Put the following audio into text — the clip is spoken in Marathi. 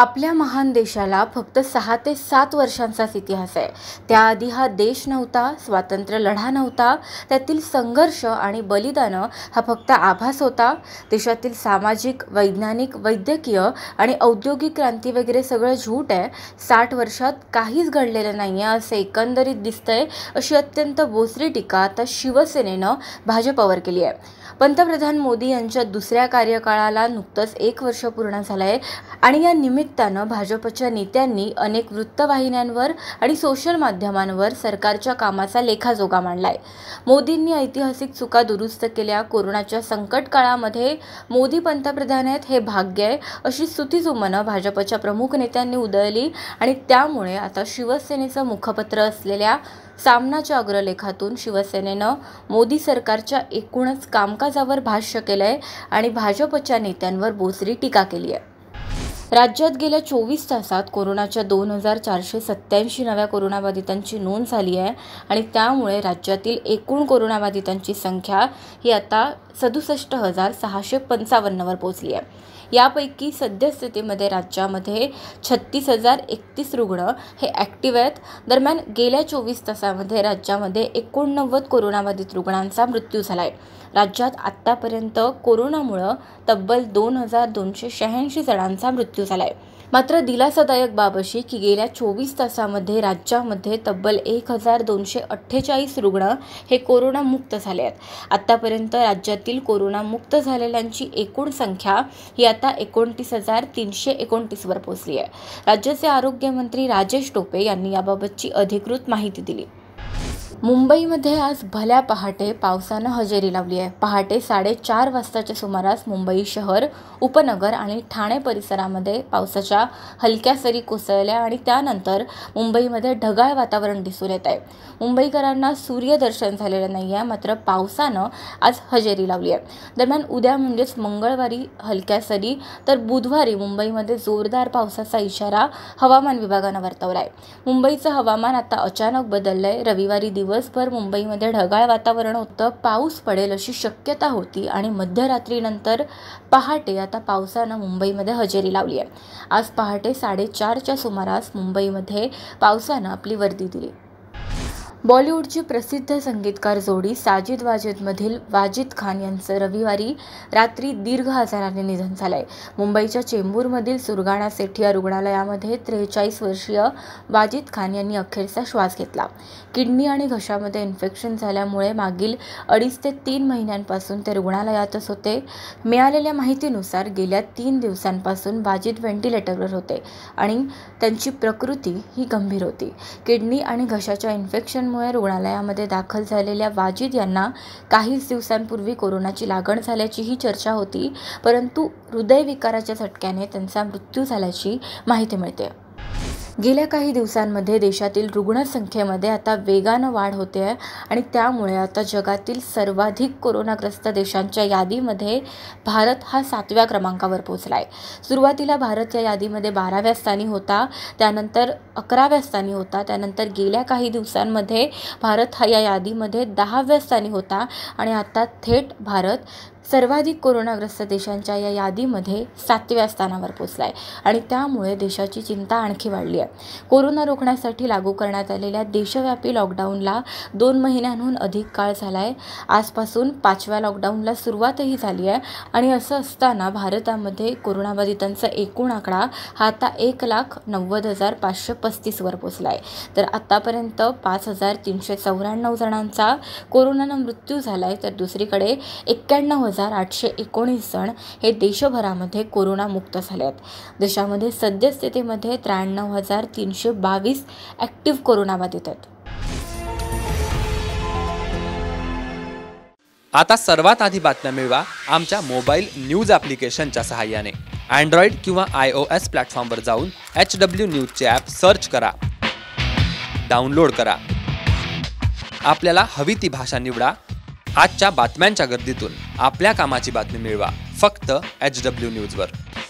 आपल्या महान देशाला फक्त सहा ते सात वर्षांचाच इतिहास आहे त्याआधी हा देश नव्हता स्वातंत्र्य लढा नव्हता त्यातील संघर्ष आणि बलिदानं हा फक्त आभास होता देशातील सामाजिक वैज्ञानिक वैद्यकीय आणि औद्योगिक क्रांती वगैरे सगळं झूट आहे साठ वर्षात काहीच घडलेलं नाही आहे असं एकंदरीत दिसतंय अशी अत्यंत बोसरी टीका आता शिवसेनेनं भाजपावर केली आहे पंतप्रधान मोदी यांच्या दुसऱ्या कार्यकाळाला नुकतंच एक वर्ष पूर्ण झालं आहे आणि या निमित्तानं भाजपच्या नेत्यांनी अनेक वृत्तवाहिन्यांवर आणि सोशल माध्यमांवर सरकारच्या कामाचा लेखाजोगा मांडलाय मोदींनी ऐतिहासिक चुका दुरुस्त केल्या कोरोनाच्या संकट काळामध्ये मोदी पंतप्रधान आहेत हे भाग्य आहे अशी स्तुतीजुमनं भाजपच्या प्रमुख नेत्यांनी उदळली आणि त्यामुळे आता शिवसेनेचं मुखपत्र असलेल्या सामनाच्या अग्रलेखातून शिवसेनेनं मोदी सरकारच्या एकूणच कामकाजावर भाष्य केलं आहे आणि भाजपच्या नेत्यांवर बोचरी टीका केली आहे राज्यात गेल्या चोवीस तासात कोरोनाच्या दोन हजार चारशे सत्याऐंशी नव्या कोरोनाबाधितांची नोंद झाली आहे आणि त्यामुळे राज्यातील एकूण कोरोनाबाधितांची संख्या ही आता सदुसष्ट हजार सहाशे पंचावन्नवर पोहोचली आहे यापैकी सद्यस्थितीमध्ये राज्यामध्ये छत्तीस हजार एकतीस रुग्ण हे ॲक्टिव्ह आहेत दरम्यान गेल्या चोवीस तासामध्ये राज्यामध्ये एकोणनव्वद कोरोनाबाधित रुग्णांचा मृत्यू झाला आहे राज्यात आत्तापर्यंत कोरोनामुळं तब्बल दोन हजार दोनशे शहाऐंशी जणांचा मृत्यू झाला आहे मात्र दिलासादायक बाब अशी की गेल्या चोवीस तासामध्ये राज्यामध्ये तब्बल एक हजार दोनशे अठ्ठेचाळीस रुग्ण हे कोरोनामुक्त झाले आहेत आत्तापर्यंत राज्यातील कोरोनामुक्त झालेल्यांची एकूण संख्या ही आता एकोणतीस हजार तीनशे एकोणतीसवर पोहोचली आहे राज्याचे आरोग्यमंत्री राजेश टोपे यांनी याबाबतची अधिकृत माहिती दिली मुंबईमध्ये आज भल्या पहाटे पावसानं हजेरी लावली आहे पहाटे साडेचार वाजताच्या सुमारास मुंबई शहर उपनगर आणि ठाणे परिसरामध्ये पावसाच्या हलक्या सरी कोसळल्या आणि त्यानंतर मुंबईमध्ये ढगाळ वातावरण दिसून येत आहे मुंबईकरांना सूर्यदर्शन झालेलं नाही आहे मात्र पावसानं आज हजेरी लावली आहे दरम्यान उद्या म्हणजेच मंगळवारी हलक्या सरी तर बुधवारी मुंबईमध्ये जोरदार पावसाचा इशारा हवामान विभागानं वर्तवला आहे मुंबईचं हवामान आता अचानक बदललं आहे रविवारी दिवस दिवसभर मुंबईमध्ये ढगाळ वातावरण होतं पाऊस पडेल अशी शक्यता होती आणि मध्यरात्रीनंतर पहाटे आता पावसानं मुंबईमध्ये हजेरी लावली आहे आज पहाटे साडेचारच्या सुमारास मुंबईमध्ये पावसानं आपली वर्दी दिली बॉलिवूडची प्रसिद्ध संगीतकार जोडी साजिद वाजिदमधील वाजिद खान यांचं रविवारी रात्री दीर्घ आजाराने निधन झालं आहे मुंबईच्या चेंबूरमधील सुरगाणा सेठिया रुग्णालयामध्ये त्रेचाळीस वर्षीय वाजिद खान यांनी अखेरचा श्वास घेतला किडनी आणि घशामध्ये इन्फेक्शन झाल्यामुळे मागील अडीच ते तीन महिन्यांपासून ते रुग्णालयातच होते मिळालेल्या माहितीनुसार गेल्या तीन दिवसांपासून वाजिद व्हेंटिलेटरवर होते आणि त्यांची प्रकृती ही गंभीर होती किडनी आणि घशाच्या इन्फेक्शन रुग्णालयामध्ये दाखल झालेल्या वाजिद यांना काहीच दिवसांपूर्वी कोरोनाची लागण झाल्याचीही चर्चा होती परंतु हृदयविकाराच्या झटक्याने त्यांचा मृत्यू झाल्याची माहिती मिळते गेल्या काही दिवसांमध्ये देशातील रुग्णसंख्येमध्ये आता वेगानं वाढ होते आहे आणि त्यामुळे आता जगातील सर्वाधिक कोरोनाग्रस्त देशांच्या यादीमध्ये भारत हा सातव्या क्रमांकावर पोचला आहे सुरुवातीला भारत या यादीमध्ये बाराव्या स्थानी होता त्यानंतर अकराव्या स्थानी होता त्यानंतर गेल्या काही दिवसांमध्ये भारत हा या यादीमध्ये दहाव्या स्थानी होता आणि आता थेट भारत सर्वाधिक कोरोनाग्रस्त देशांच्या या यादीमध्ये सातव्या स्थानावर पोचला आहे आणि त्यामुळे देशाची चिंता आणखी वाढली आहे कोरोना रोखण्यासाठी लागू करण्यात आलेल्या देशव्यापी लॉकडाऊनला दोन महिन्यांहून अधिक काळ झाला आहे आजपासून पाचव्या लॉकडाऊनला सुरुवातही झाली आहे आणि असं असताना भारतामध्ये कोरोनाबाधितांचा एकूण आकडा हा आता एक लाख नव्वद हजार पाचशे पस्तीसवर पोचला आहे तर आत्तापर्यंत पाच हजार तीनशे चौऱ्याण्णव जणांचा कोरोनानं मृत्यू झाला आहे तर दुसरीकडे एक्क्याण्णव हजार आठशे एकोणीस जण हे देशभरामध्ये कोरोनामुक्त झाले आहेत देशामध्ये सद्यस्थितीमध्ये त्र्याण्णव हजार तीनशे बावीस ॲक्टिव्ह कोरोनाबाधित आहेत आता सर्वात आधी बातम्या मिळवा आमच्या मोबाईल न्यूज ॲप्लिकेशनच्या सहाय्याने अँड्रॉइड किंवा आय ओ एस प्लॅटफॉर्मवर जाऊन एच डब्ल्यू न्यूजचे ॲप सर्च करा डाउनलोड करा आपल्याला हवी ती भाषा निवडा आजच्या बातम्यांच्या गर्दीतून आपल्या कामाची बातमी मिळवा फक्त एच डब्ल्यू न्यूजवर